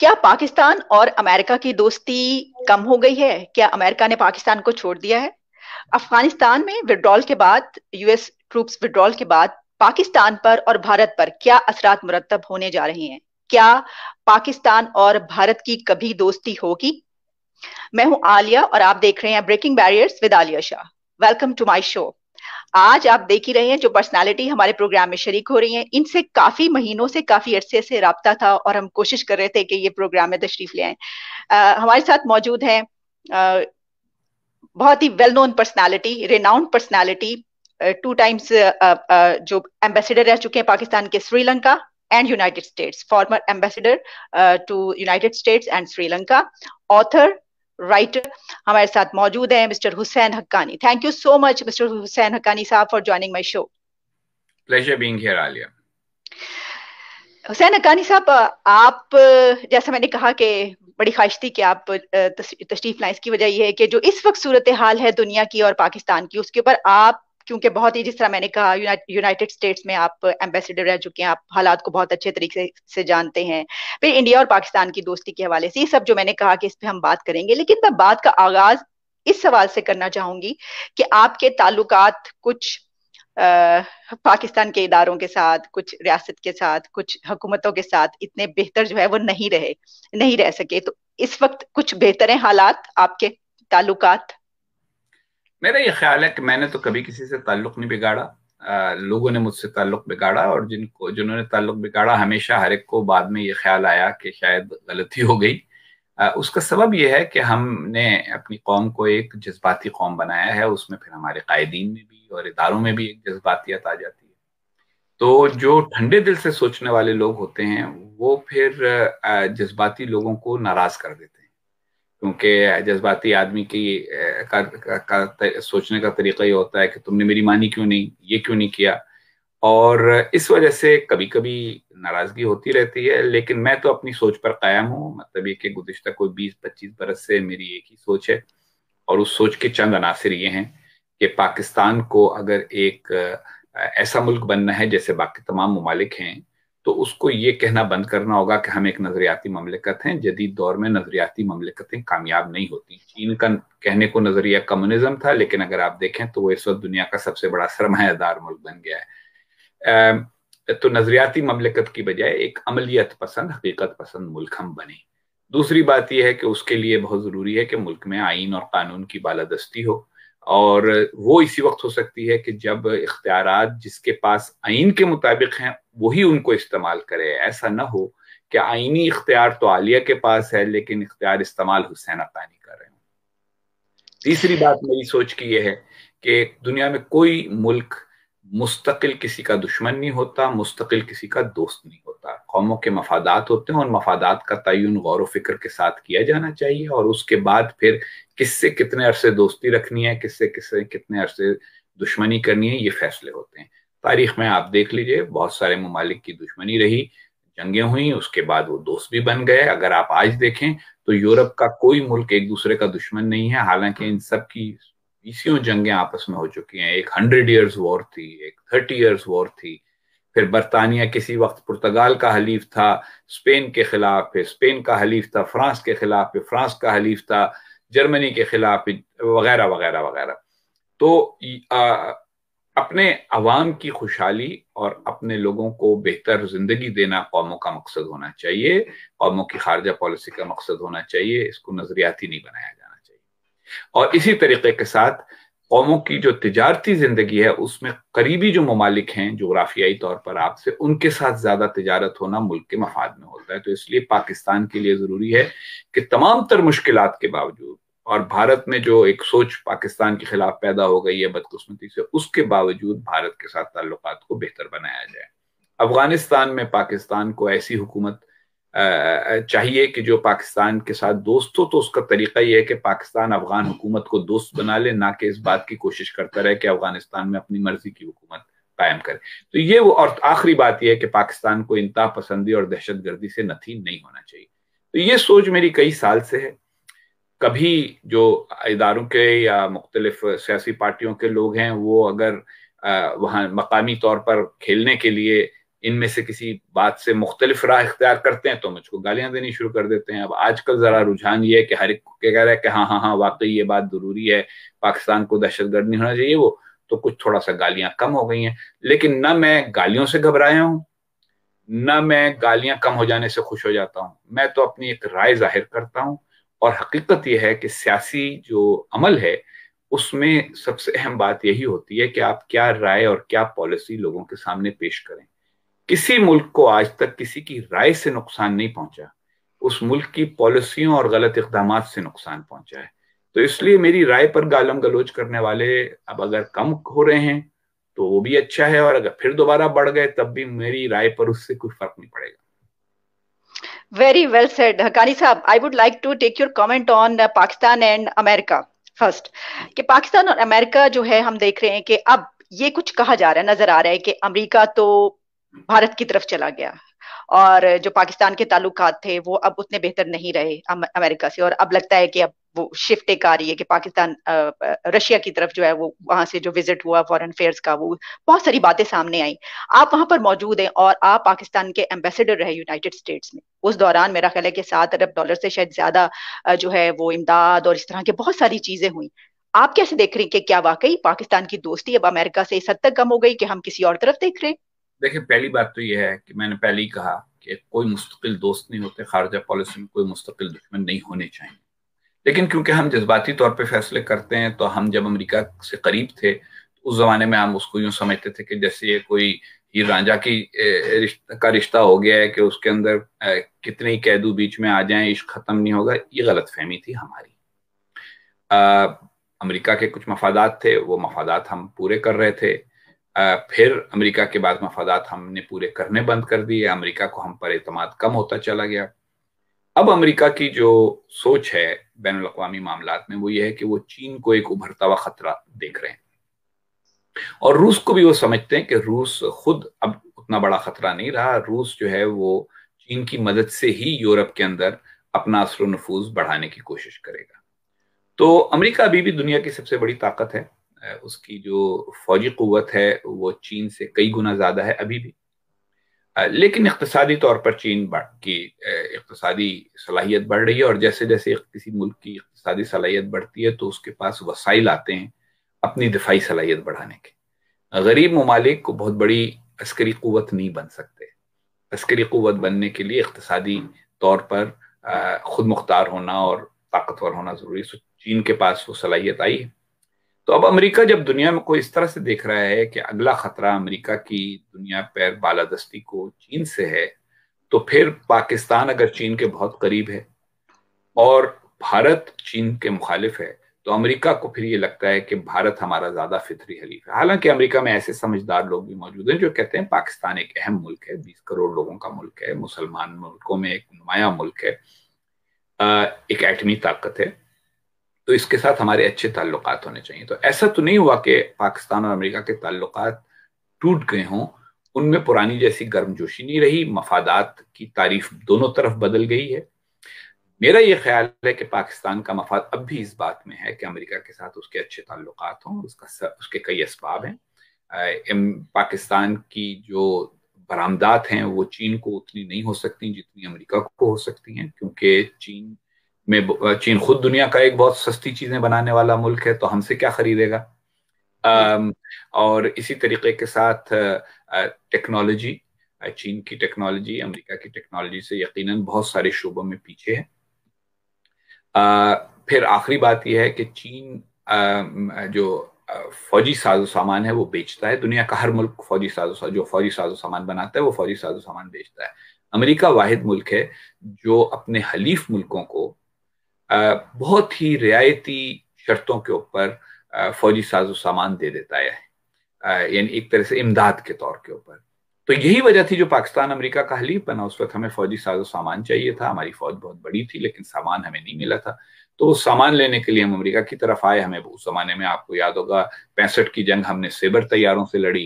क्या पाकिस्तान और अमेरिका की दोस्ती कम हो गई है क्या अमेरिका ने पाकिस्तान को छोड़ दिया है अफगानिस्तान में विड्रॉल के बाद यूएस ट्रूप्स विड्रॉल के बाद पाकिस्तान पर और भारत पर क्या असरात मुरतब होने जा रहे हैं क्या पाकिस्तान और भारत की कभी दोस्ती होगी मैं हूं आलिया और आप देख रहे हैं breaking barriers with Aliya Shah welcome to my show आज आप देख ही रहे हैं जो पर्सनालिटी हमारे प्रोग्राम में शरीक हो रही हैं इनसे काफी महीनों से काफी अरसे से रहा था और हम कोशिश कर रहे थे कि ये प्रोग्राम में तशरीफ ले आए हमारे साथ मौजूद है बहुत ही well known personality renowned personality two times जो एम्बेसडर रह चुके हैं पाकिस्तान के Sri Lanka and United States former ambassador to United States and Sri Lanka author writer हमारे साथ मौजूद हैं mister Husain Haqqani thank you so much mister Husain Haqqani साहब for joining my show pleasure being here Aliya Husain Haqqani साहब आप जैसा मैंने कहा कि बड़ी ख्वाहिश थी कि आप तशरीफ लाएं इसकी वजह यह है कि जो इस वक्त सूरत हाल है दुनिया की और पाकिस्तान की उसके ऊपर आप क्योंकि बहुत ही जिस तरह मैंने कहा यूनाइटेड स्टेट्स में आप एम्बेसडर रह चुके हैं आप हालात को बहुत अच्छे तरीके से जानते हैं फिर इंडिया और पाकिस्तान की दोस्ती के हवाले से ये सब जो मैंने कहा कि इस पर हम बात करेंगे लेकिन मैं बात का आगाज इस सवाल से करना चाहूंगी कि आपके ताल्लुकात कुछ आ, पाकिस्तान के इदारों के साथ कुछ रियासत के साथ कुछ हुकूमतों के साथ इतने बेहतर जो है वो नहीं रहे नहीं रह सके तो इस वक्त कुछ बेहतर हैं हालात आपके ताल्लुकात मेरा ये ख्याल है कि मैंने तो कभी किसी से ताल्लुक नहीं बिगाड़ा लोगों ने मुझसे ताल्लुक बिगाड़ा और जिनको जिन्होंने ताल्लुक बिगाड़ा हमेशा हर एक को बाद में ये ख्याल आया कि शायद गलती हो गई आ, उसका सबब यह है कि हमने अपनी कौम को एक जज्बाती कौम बनाया है उसमें फिर हमारे कायदीन में भी और इदारों में भी एक जज्बातियत आ जाती है तो जो ठंडे दिल से सोचने वाले लोग होते हैं वो फिर जज्बाती लोगों को नाराज कर देते हैं क्योंकि जज्बाती आदमी की का, का, का, का सोचने का तरीका ये होता है कि तुमने मेरी मानी क्यों नहीं ये क्यों नहीं किया और इस वजह से कभी कभी नाराजगी होती रहती है लेकिन मैं तो अपनी सोच पर कायम हूँ मतलब ये कि गुजशत कोई बीस पच्चीस बरस से मेरी एक ही सोच है और उस सोच के चंद अनासर ये हैं कि पाकिस्तान को अगर एक ऐसा मुल्क बनना है जैसे बाकी तमाम ममालिक हैं तो उसको ये कहना बंद करना होगा कि हम एक नजरियाती ममलिकत हैं जदीद दौर में नजरियाती ममलिकतें कामयाब नहीं होती चीन का कहने को नजरिया कम्युनिज्म था लेकिन अगर आप देखें तो वो इस वक्त दुनिया का सबसे बड़ा सरमायादार मुल्क बन गया है तो नजरियाती ममलिकत की बजाय एक अमलियत पसंद हकीकत पसंद मुल्क हम बने दूसरी बात यह है कि उसके लिए बहुत ज़रूरी है कि मुल्क में आइन और कानून की बालादस्ती हो और वो इसी वक्त हो सकती है कि जब इख्तियार जिसके पास आइन के मुताबिक हैं वही उनको इस्तेमाल करे ऐसा ना हो कि आइनी इख्तियार तो आलिया के पास है लेकिन इख्तियार इस्तेमाल हुसैन अकानी कर रहे हैं तीसरी बात मेरी सोच की यह है कि दुनिया में कोई मुल्क मुस्तकिल किसी का दुश्मन नहीं होता मुस्तकिल किसी का दोस्त नहीं होता कौमों के मफादात होते हैं उन मफादात का तयन गौर फिक्र के साथ किया जाना चाहिए और उसके बाद फिर किससे कितने अरसे दोस्ती रखनी है किससे किससे कितने अरसे दुश्मनी करनी है ये फैसले होते हैं तारीख में आप देख लीजिए बहुत सारे ममालिक की दुश्मनी रही जंगें हुई उसके बाद वो दोस्त भी बन गए अगर आप आज देखें तो यूरोप का कोई मुल्क एक दूसरे का दुश्मन नहीं है हालांकि इन सब की बीसियों जंगें आपस में हो चुकी हैं एक हंड्रेड ईयर्स वॉर थी एक थर्टी ईयर्स वॉर थी फिर बरतानिया किसी वक्त पुर्तगाल का हलीफ था स्पेन के खिलाफ फिर स्पेन का हलीफ था फ्रांस के खिलाफ फिर फ्रांस का हलीफ था जर्मनी के खिलाफ वगैरह वगैरह वगैरह तो आ, अपने आवाम की खुशहाली और अपने लोगों को बेहतर जिंदगी देना कौमों का मकसद होना चाहिए कौमों की खारजा पॉलिसी का मकसद होना चाहिए इसको नजरियाती नहीं बनाया जाना और इसी तरीके के साथ कौमों की जो तजारती जिंदगी है उसमें करीबी जो ममालिक हैं जोग्राफियाई तौर पर आपसे उनके साथ ज्यादा तजारत होना मुल्क के मफाद में होता है तो इसलिए पाकिस्तान के लिए जरूरी है कि तमाम तर मुश्किल के बावजूद और भारत में जो एक सोच पाकिस्तान के खिलाफ पैदा हो गई है बदकस्मती से उसके बावजूद भारत के साथ ताल्लुक को बेहतर बनाया जाए अफगानिस्तान में पाकिस्तान को ऐसी हुकूमत चाहिए कि जो पाकिस्तान के साथ दोस्त हो तो उसका तरीका यह है कि पाकिस्तान अफगान हुकूमत को दोस्त बना ले ना कि इस बात की कोशिश करता रहे कि अफगानिस्तान में अपनी मर्जी की हुकूमत कायम करे तो ये वो और आखिरी बात यह है कि पाकिस्तान को इंतहा पसंदी और दहशत गर्दी से नथी नहीं होना चाहिए तो ये सोच मेरी कई साल से है कभी जो इदारों के या मुख्तलिफ सियासी पार्टियों के लोग हैं वो अगर वहाँ मकामी तौर पर खेलने के लिए इनमें से किसी बात से मुख्तलिफ राह इख्तियार करते हैं तो मुझको गालियां देनी शुरू कर देते हैं अब आजकल ज़रा रुझान ये है कि हर एक कह रहा है कि हाँ हाँ हाँ वाकई ये बात ज़रूरी है पाकिस्तान को दहशत गर्द नहीं होना चाहिए वो तो कुछ थोड़ा सा गालियां कम हो गई हैं लेकिन ना मैं गालियों से घबराया हूँ न मैं गालियां कम हो जाने से खुश हो जाता हूँ मैं तो अपनी एक राय जाहिर करता हूँ और हकीकत यह है कि सियासी जो अमल है उसमें सबसे अहम बात यही होती है कि आप क्या राय और क्या पॉलिसी लोगों के सामने पेश करें किसी मुल्क को आज तक किसी की राय से नुकसान नहीं पहुंचा उस मुल्क की पॉलिसियों और गलत इकदाम से नुकसान पहुंचा है तो इसलिए मेरी राय पर गालम गलोच करने वाले अब अगर कम हो रहे हैं तो वो भी अच्छा है और अगर फिर दोबारा बढ़ गए तब भी मेरी राय पर उससे कोई फर्क नहीं पड़ेगा वेरी वेल सेड हकानी साहब I would like to take your comment on Pakistan and America first कि पाकिस्तान और अमेरिका जो है हम देख रहे हैं कि अब ये कुछ कहा जा रहा है नजर आ रहा है कि अमेरिका तो भारत की तरफ चला गया और जो पाकिस्तान के ताल्लुक थे वो अब उतने बेहतर नहीं रहे अमेरिका से और अब लगता है कि अब वो शिफ्ट एक आ रही है कि पाकिस्तान रशिया की तरफ जो है वो वहां से जो विजिट हुआ फॉरेन अफेयर्स का वो बहुत सारी बातें सामने आई आप वहां पर मौजूद हैं और आप पाकिस्तान के एम्बेसडर रहे यूनाइटेड स्टेट्स में उस दौरान मेरा ख्याल है कि सात अरब डॉलर से शायद ज्यादा जो है वो इमदाद और इस तरह की बहुत सारी चीजें हुई आप कैसे देख रहे हैं कि क्या वाकई पाकिस्तान की दोस्ती अब अमेरिका से इस हद तक कम हो गई कि हम किसी और तरफ देख रहे हैं देखिए पहली बात तो यह है कि मैंने पहले ही कहा कि कोई मुस्तकिल दोस्त नहीं होते खारजा पॉलिसी में कोई मुस्तकिल दुश्मन नहीं होने चाहिए लेकिन क्योंकि हम जज्बाती तौर पे फैसले करते हैं तो हम जब अमेरिका से करीब थे तो उस जमाने में हम उसको यूं समझते थे कि जैसे ये कोई ये राजा की रिश्त, का रिश्ता हो गया है कि उसके अंदर कितने ही कैदू बीच में आ जाए इश्क खत्म नहीं होगा ये गलत फहमी थी हमारी अमेरिका के कुछ मफादात थे वो मफादात हम पूरे कर रहे थे फिर अमेरिका के बाद मफादात हमने पूरे करने बंद कर दिए अमेरिका को हम पर अतमाद कम होता चला गया अब अमेरिका की जो सोच है बैन अवी मामला में वो ये है कि वो चीन को एक उभरता हुआ खतरा देख रहे हैं और रूस को भी वो समझते हैं कि रूस खुद अब उतना बड़ा खतरा नहीं रहा रूस जो है वो चीन की मदद से ही यूरोप के अंदर अपना असर नफूज बढ़ाने की कोशिश करेगा तो अमेरिका अभी भी दुनिया की सबसे बड़ी ताकत है उसकी जो फौजी क़वत है वो चीन से कई गुना ज़्यादा है अभी भी लेकिन इकतसादी तौर पर चीन की इकतसादी सलाहियत बढ़ रही है और जैसे जैसे किसी मुल्क की इकतसादी सलाहियत बढ़ती है तो उसके पास वसाइल आते हैं अपनी दिफाई सलाहियत बढ़ाने के गरीब ममालिक को बहुत बड़ी अस्करी क़वत नहीं बन सकते अस्करी क़वत बनने के लिए इकतसादी तौर पर ख़ुद मुख्तार होना और ताकतवर होना ज़रूरी है चीन के पास वो सलाहियत आई है तो अब अमेरिका जब दुनिया में को इस तरह से देख रहा है कि अगला खतरा अमेरिका की दुनिया पर बालादस्ती को चीन से है तो फिर पाकिस्तान अगर चीन के बहुत करीब है और भारत चीन के मुखालिफ है तो अमेरिका को फिर ये लगता है कि भारत हमारा ज्यादा फितरी हलीफ है हालांकि अमेरिका में ऐसे समझदार लोग भी मौजूद हैं जो कहते हैं पाकिस्तान एक अहम मुल्क है बीस करोड़ लोगों का मुल्क है मुसलमान मुल्कों में एक नुमाया मुल्क है एक एटमी ताकत है तो इसके साथ हमारे अच्छे ताल्लुक होने चाहिए तो ऐसा तो नहीं हुआ कि पाकिस्तान और अमेरिका के ताल्लुक टूट गए हों उनमें पुरानी जैसी गर्मजोशी नहीं रही मफादात की तारीफ दोनों तरफ बदल गई है मेरा ये ख्याल है कि पाकिस्तान का मफाद अब भी इस बात में है कि अमेरिका के साथ उसके अच्छे ताल्लुक हों उसका सर, उसके कई इसबाब हैं पाकिस्तान की जो बरामदात हैं वो चीन को उतनी नहीं हो सकती जितनी अमेरिका को हो सकती हैं क्योंकि चीन में चीन खुद दुनिया का एक बहुत सस्ती चीजें बनाने वाला मुल्क है तो हमसे क्या खरीदेगा और इसी तरीके के साथ टेक्नोलॉजी चीन की टेक्नोलॉजी अमेरिका की टेक्नोलॉजी से यकीनन बहुत सारे शोबों में पीछे है फिर आखिरी बात यह है कि चीन जो फौजी साजो सामान है वो बेचता है दुनिया का हर मुल्क फौजी साजो जो फौजी साजो सामान बनाता है वो फौजी साजो सामान बेचता है अमेरिका वाहिद मुल्क है जो अपने हलीफ मुल्कों को बहुत ही रियायती शर्तों के ऊपर फौजी साजो सामान दे देता है यानी एक तरह से इमदाद के तौर के ऊपर तो यही वजह थी जो पाकिस्तान अमेरिका का हलीफ बना उस वक्त हमें फौजी साजो सामान चाहिए था हमारी फौज बहुत बड़ी थी लेकिन सामान हमें नहीं मिला था तो वो सामान लेने के लिए हम अमेरिका की तरफ आए हमें उस जमाने में आपको याद होगा पैंसठ की जंग हमने सेबर तैयारों से लड़ी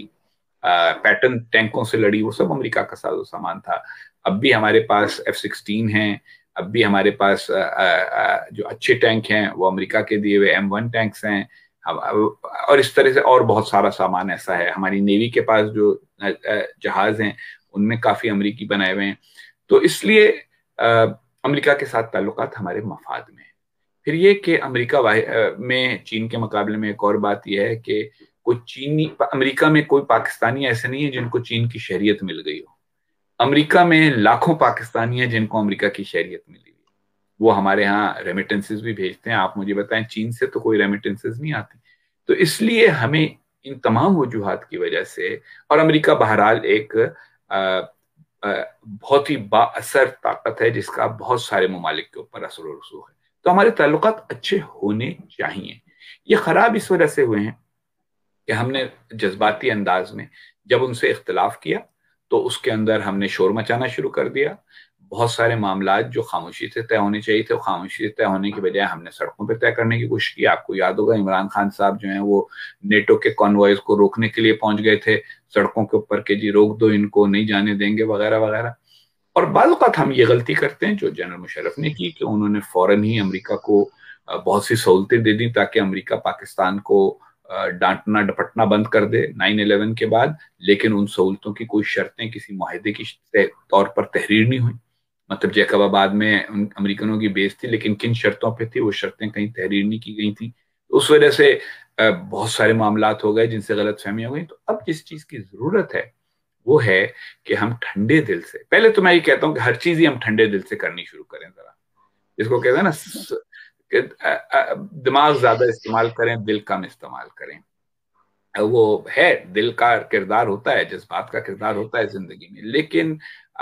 पैटर्न टैंकों से लड़ी वो सब अमरीका का साजो सामान था अब भी हमारे पास एफ सिक्सटीन है अब भी हमारे पास आ, आ, जो अच्छे टैंक हैं वो अमेरिका के दिए हुए एम वन टैंक्स हैं और इस तरह से और बहुत सारा सामान ऐसा है हमारी नेवी के पास जो जहाज हैं उनमें काफी अमरीकी बनाए हुए हैं तो इसलिए अमेरिका के साथ ताल्लुक हमारे मफाद में फिर ये कि अमेरिका में चीन के मुकाबले में एक और बात यह है कि कोई चीनी अमेरिका में कोई पाकिस्तानी ऐसे नहीं है जिनको चीन की शहरियत मिल गई हो अमेरिका में लाखों पाकिस्तानी हैं जिनको अमेरिका की शहरियत मिली हुई वो हमारे यहाँ रेमिटेंसेस भी भेजते हैं आप मुझे बताएं चीन से तो कोई रेमिटेंसेस नहीं आते तो इसलिए हमें इन तमाम वजूहत की वजह से और अमेरिका बहरहाल एक बहुत ही बासर ताकत है जिसका बहुत सारे ममालिक के ऊपर असर व रसूख है तो हमारे ताल्लुक अच्छे होने चाहिए ये ख़राब इस वजह से हुए हैं कि हमने जज्बाती अंदाज में जब उनसे इख्तलाफ किया तो उसके अंदर हमने शोर मचाना शुरू कर दिया बहुत सारे मामला जो खामोशी से तय होने चाहिए थे खामोशी से तय होने की बजाय हमने सड़कों पर तय करने की कोशिश की आपको याद होगा इमरान खान साहब जो है वो नेटो के कॉन्वॉयज को रोकने के लिए पहुंच गए थे सड़कों के ऊपर के जी रोक दो इनको नहीं जाने देंगे वगैरह वगैरह और बालकत हम ये गलती करते हैं जो जनरल मुशरफ ने की कि उन्होंने फौरन ही अमरीका को बहुत सी सहूलतें दे दी ताकि अमरीका पाकिस्तान को डांटना डपटना बंद कर दे नाइन इलेवन के बाद लेकिन उन सहूलतों की कोई शर्तें किसी माहदे की तौर पर तहरीर नहीं हुई मतलब जैकबाबाद में उन अमरीकनों की बेस थी लेकिन किन शर्तों पे थी वो शर्तें कहीं तहरीर नहीं की गई थी उस वजह से बहुत सारे मामला हो गए जिनसे गलत फहमी हो गई तो अब जिस चीज की जरूरत है वो है कि हम ठंडे दिल से पहले तो मैं ये कहता हूँ कि हर चीज ही हम ठंडे दिल से करनी शुरू करें जरा जिसको कहते हैं ना दिमाग ज्यादा इस्तेमाल करें दिल कम इस्तेमाल करें वो है दिल का किरदार होता है जज्बात का किरदार होता है जिंदगी में लेकिन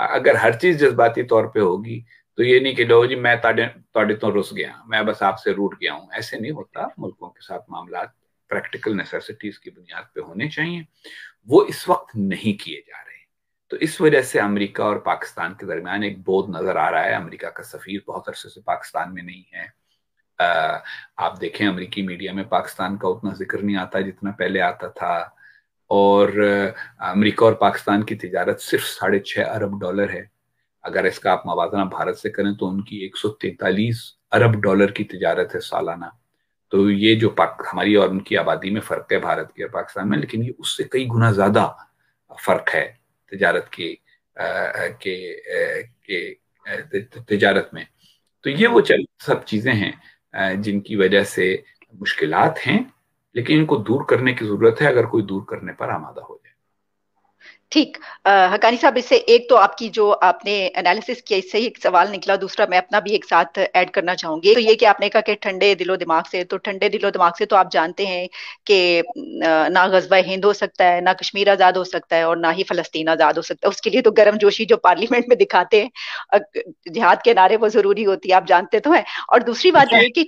अगर हर चीज जज्बाती तौर पे होगी तो ये नहीं कि लो जी मैं ताड़े, तो रुस गया मैं बस आपसे रूट गया हूँ ऐसे नहीं होता मुल्कों के साथ मामला प्रैक्टिकल नेसेसिटीज की बुनियाद पे होने चाहिए वो इस वक्त नहीं किए जा रहे तो इस वजह से अमेरिका और पाकिस्तान के दरमियान एक बोध नजर आ रहा है अमेरिका का सफीर बहुत अरसे से पाकिस्तान में नहीं है आप देखें अमेरिकी मीडिया में पाकिस्तान का उतना जिक्र नहीं आता जितना पहले आता था और अमेरिका और पाकिस्तान की तजारत सिर्फ साढ़े छः अरब डॉलर है अगर इसका आप मवाजना भारत से करें तो उनकी एक सौ तैतालीस अरब डॉलर की तजारत है सालाना तो ये जो पाक हमारी और उनकी आबादी में फ़र्क है भारत की और पाकिस्तान में लेकिन ये उससे कई गुना ज़्यादा फ़र्क है तजारत के के, के तजारत में तो ये वो चल सब चीज़ें हैं जिनकी वजह से मुश्किलात हैं लेकिन इनको दूर करने की जरूरत है अगर कोई दूर करने पर आमादा हो जाए ठीक हकानी साहब इससे एक तो आपकी जो आपने एनालिसिस किया इससे ही एक सवाल निकला दूसरा मैं अपना भी एक साथ ऐड करना चाहूंगी तो ये कि आपने कहा कि ठंडे दिलो दिमाग से तो ठंडे दिलो दिमाग से तो आप जानते हैं कि ना गजबा हिंद हो सकता है ना कश्मीर आज़ाद हो सकता है और ना ही फलस्तीन आज़ाद हो सकता है उसके लिए तो गर्म जोशी जो पार्लियामेंट में दिखाते हैं जिहाद के नारे वो जरूरी होती है आप जानते तो है और दूसरी बात ये की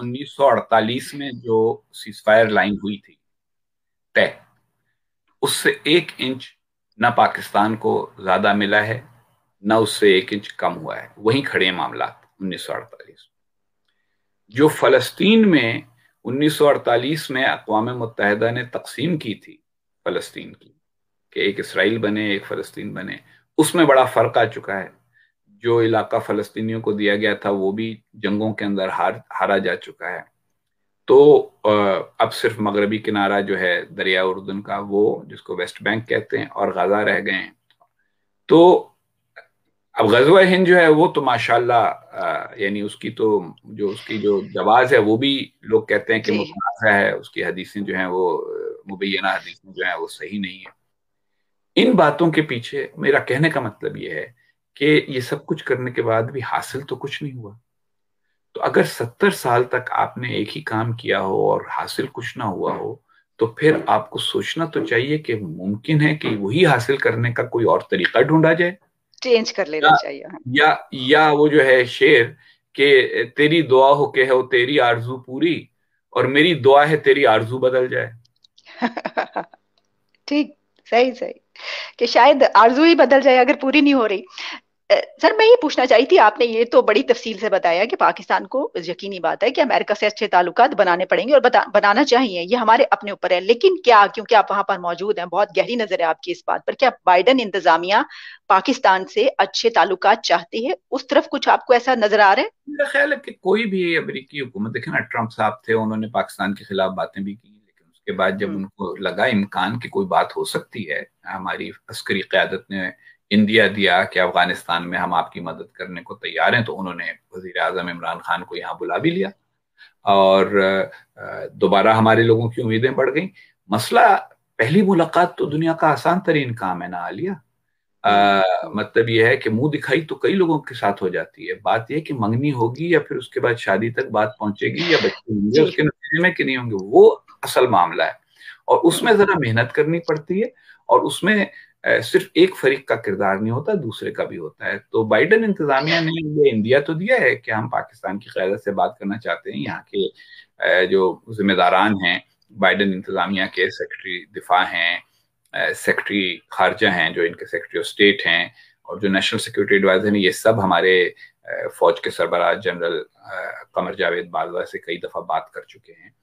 उन्नीस सौ अड़तालीस में जो सीज फायर लाइन हुई थी तय उससे एक इंच न पाकिस्तान को ज्यादा मिला है ना उससे एक इंच कम हुआ है वही खड़े मामला उन्नीस सौ अड़तालीस जो फलस्तीन में 1948 में अकवाम मुतहदा ने तकसीम की थी फलस्तीन की कि एक इसराइल बने एक फलस्तीन बने उसमें बड़ा फर्क आ चुका है जो इलाका फलस्तीनियों को दिया गया था वो भी जंगों के अंदर हार हारा जा चुका है तो अब सिर्फ मगरबी किनारा जो है दरिया उर्दन का वो जिसको वेस्ट बैंक कहते हैं और गजा रह गए हैं तो अब गजवा हिंद जो है वो तो माशाल्लाह यानी उसकी तो जो उसकी जो जवाज है वो भी लोग कहते हैं कि मुतनाज़ा है उसकी हदीसें जो हैं वो मुबैना हदीसें जो हैं वो सही नहीं है इन बातों के पीछे मेरा कहने का मतलब ये है कि ये सब कुछ करने के बाद भी हासिल तो कुछ नहीं हुआ तो अगर सत्तर साल तक आपने एक ही काम किया हो और हासिल कुछ ना हुआ हो तो फिर आपको सोचना तो चाहिए कि मुमकिन है कि वही हासिल करने का कोई और तरीका ढूंढा जाए चेंज कर लेना चाहिए हाँ। या या वो जो है शेर के तेरी दुआ हो के है वो तेरी आरजू पूरी और मेरी दुआ है तेरी आरजू बदल जाए ठीक सही सही कि शायद आरजू ही बदल जाए अगर पूरी नहीं हो रही सर मैं ये पूछना चाहती थी आपने ये तो बड़ी तफसील से बताया कि पाकिस्तान को यकीनी बात है कि अमेरिका से अच्छे ताल्लुक बनाने पड़ेंगे और बता, बनाना चाहिए ये हमारे अपने ऊपर है लेकिन क्या क्योंकि आप वहां पर मौजूद हैं बहुत गहरी नजर है आपकी इस बात पर क्या बाइडन इंतजामिया पाकिस्तान से अच्छे ताल्लुक चाहती है उस तरफ कुछ आपको ऐसा नजर आ रहा है मेरा ख्याल है कि कोई भी अमरीकी हुकूमत देखे ना ट्रंप साहब थे उन्होंने पाकिस्तान के खिलाफ बातें भी की लेकिन उसके बाद जब हम्म। उनको लगा इम्कान की कोई बात हो सकती है हमारी अस्करी क्यादत ने इंडिया दिया कि अफगानिस्तान में हम आपकी मदद करने को तैयार हैं तो उन्होंने वजीर अजम इमरान खान को यहाँ बुला भी लिया और दोबारा हमारे लोगों की उम्मीदें बढ़ गई मसला पहली मुलाकात तो दुनिया का आसान तरीन काम है ना आलिया मतलब यह है कि मुंह दिखाई तो कई लोगों के साथ हो जाती है बात यह कि मंगनी होगी या फिर उसके बाद शादी तक बात पहुंचेगी या बच्चे होंगे उसके नतीजे में कि नहीं होंगे वो असल मामला है और उसमें जरा मेहनत करनी पड़ती है और उसमें सिर्फ एक फरीक का किरदार नहीं होता दूसरे का भी होता है तो बाइडन इंतजामिया ने ये इंडिया तो दिया है कि हम पाकिस्तान की क्यादत से बात करना चाहते हैं यहाँ के जो जिम्मेदारान हैं बाइडन इंतजामिया के सेक्रेटरी दिफा हैं सेक्रेटरी खारजा हैं जो इनके सेक्रेटरी ऑफ स्टेट हैं और जो नेशनल सिक्योरिटी एडवाइजर हैं ये सब हमारे फौज के सरबराह जनरल कमर जावेद बाजवा से कई दफ़ा बात कर चुके हैं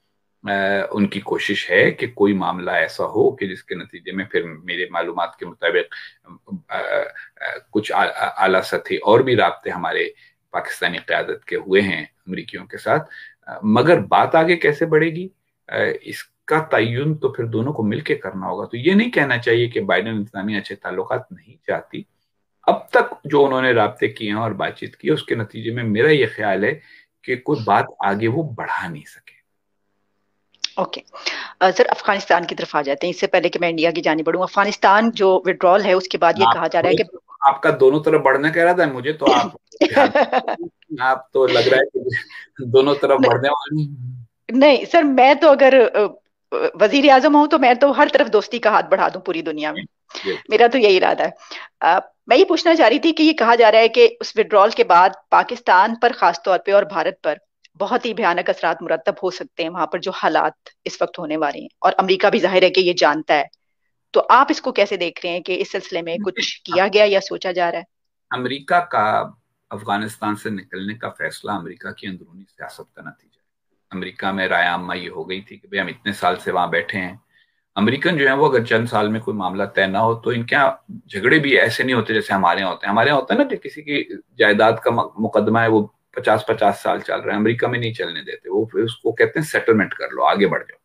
उनकी कोशिश है कि कोई मामला ऐसा हो कि जिसके नतीजे में फिर मेरे मालूम के मुताबिक कुछ आला सतह और भी रबते हमारे पाकिस्तानी क्यादत के हुए हैं अमरीकियों के साथ मगर बात आगे कैसे बढ़ेगी इसका तयन तो फिर दोनों को मिलकर करना होगा तो ये नहीं कहना चाहिए कि बाइडन इंतजामिया अच्छे ताल्लुक नहीं चाहती अब तक जो उन्होंने रबते किए हैं और बातचीत की है उसके नतीजे में मेरा ये ख्याल है कि कोई बात आगे वो बढ़ा नहीं सके ओके सर अफगानिस्तान की तरफ आ जाते हैं इससे पहले कि मैं इंडिया की जानी बढ़ूँ अफगानिस्तान जो विड्रॉल है उसके बाद ये कहा जा रहा है कि तो आपका दोनों तरफ बढ़ने कह रहा था मुझे तो आप आप तो लग रहा है कि दोनों तरफ बढ़ने वाली नहीं सर मैं तो अगर वजीर आजम हूं तो मैं तो हर तरफ दोस्ती का हाथ बढ़ा दूं पूरी दुनिया में मेरा तो यही इरादा है आ, मैं ये पूछना चाह रही थी कि ये कहा जा रहा है कि उस विड्रॉल के बाद पाकिस्तान पर खासतौर पे और भारत पर बहुत ही भयानक असरात मुरतब हो सकते हैं वहां पर जो हालात इस वक्त होने वाले हैं और अमरीका भी जाहिर है कि ये जानता है तो आप इसको कैसे देख रहे हैं कि इस सिलसिले में कुछ किया गया या सोचा जा रहा है अमेरिका का अफगानिस्तान से निकलने का फैसला अमेरिका की अंदरूनी सियासत का नतीजा है अमेरिका में रायामा ये हो गई थी कि भाई हम इतने साल से वहां बैठे हैं अमेरिकन जो है वो अगर चंद साल में कोई मामला तय ना हो तो इनके यहाँ झगड़े भी ऐसे नहीं होते जैसे हमारे यहाँ होते हैं हमारे यहाँ होता है ना कि किसी की जायदाद का मुकदमा है वो पचास पचास साल चल रहे हैं अमेरिका में नहीं चलने देते वो उसको कहते हैं सेटलमेंट कर लो आगे बढ़ जाओ